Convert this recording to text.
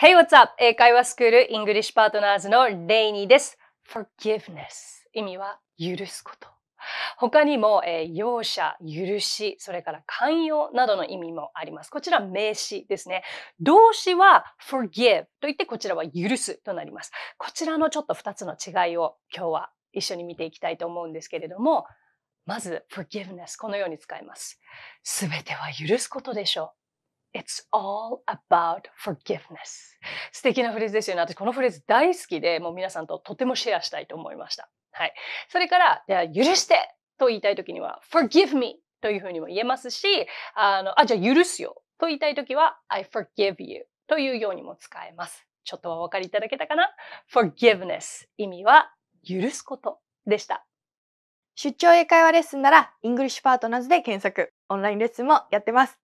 Hey, what's up? 英会話スクールイングリッシュパートナーズのレイニーです。Forgiveness 意味は許すこと。他にも、えー、容赦、許し、それから寛容などの意味もあります。こちら名詞ですね。動詞は forgive といってこちらは許すとなります。こちらのちょっと2つの違いを今日は一緒に見ていきたいと思うんですけれども、まず forgiveness このように使います。すべては許すことでしょう。It's all about forgiveness. 素敵なフレーズですよね。私このフレーズ大好きで、もう皆さんととてもシェアしたいと思いました。はい。それから、じゃあ許してと言いたいときには、forgive me というふうにも言えますし、あの、あ、じゃあ許すよと言いたいときは、I forgive you というようにも使えます。ちょっとはお分かりいただけたかな ?forgiveness 意味は許すことでした。出張英会話レッスンなら、イングリッシュパートナーズで検索。オンラインレッスンもやってます。